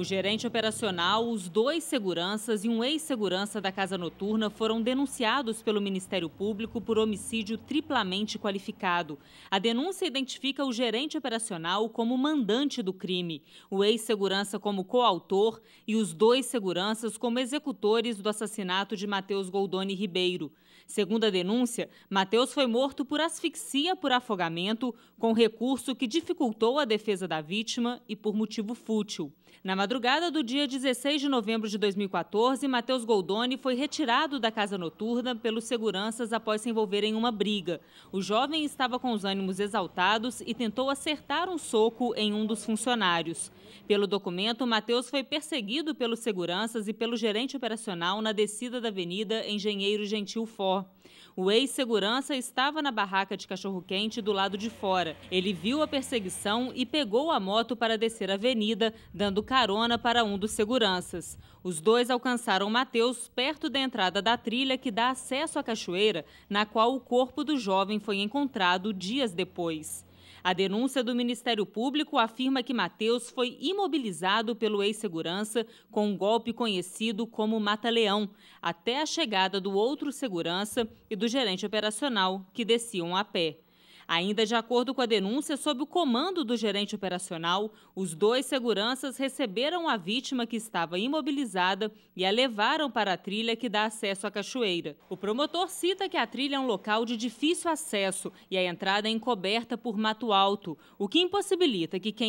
o gerente operacional, os dois seguranças e um ex-segurança da Casa Noturna foram denunciados pelo Ministério Público por homicídio triplamente qualificado. A denúncia identifica o gerente operacional como mandante do crime, o ex-segurança como coautor e os dois seguranças como executores do assassinato de Matheus Goldoni Ribeiro. Segundo a denúncia, Matheus foi morto por asfixia por afogamento, com recurso que dificultou a defesa da vítima e por motivo fútil. Na madrugada do dia 16 de novembro de 2014, Matheus Goldoni foi retirado da casa noturna pelos seguranças após se envolver em uma briga. O jovem estava com os ânimos exaltados e tentou acertar um soco em um dos funcionários. Pelo documento, Matheus foi perseguido pelos seguranças e pelo gerente operacional na descida da Avenida Engenheiro Gentil For. O ex-segurança estava na barraca de cachorro-quente do lado de fora. Ele viu a perseguição e pegou a moto para descer a avenida, dando carona para um dos seguranças. Os dois alcançaram Matheus perto da entrada da trilha que dá acesso à cachoeira, na qual o corpo do jovem foi encontrado dias depois. A denúncia do Ministério Público afirma que Matheus foi imobilizado pelo ex-segurança com um golpe conhecido como mata-leão, até a chegada do outro segurança e do gerente operacional, que desciam a pé. Ainda de acordo com a denúncia, sob o comando do gerente operacional, os dois seguranças receberam a vítima que estava imobilizada e a levaram para a trilha que dá acesso à cachoeira. O promotor cita que a trilha é um local de difícil acesso e a entrada é encoberta por mato alto, o que impossibilita que quem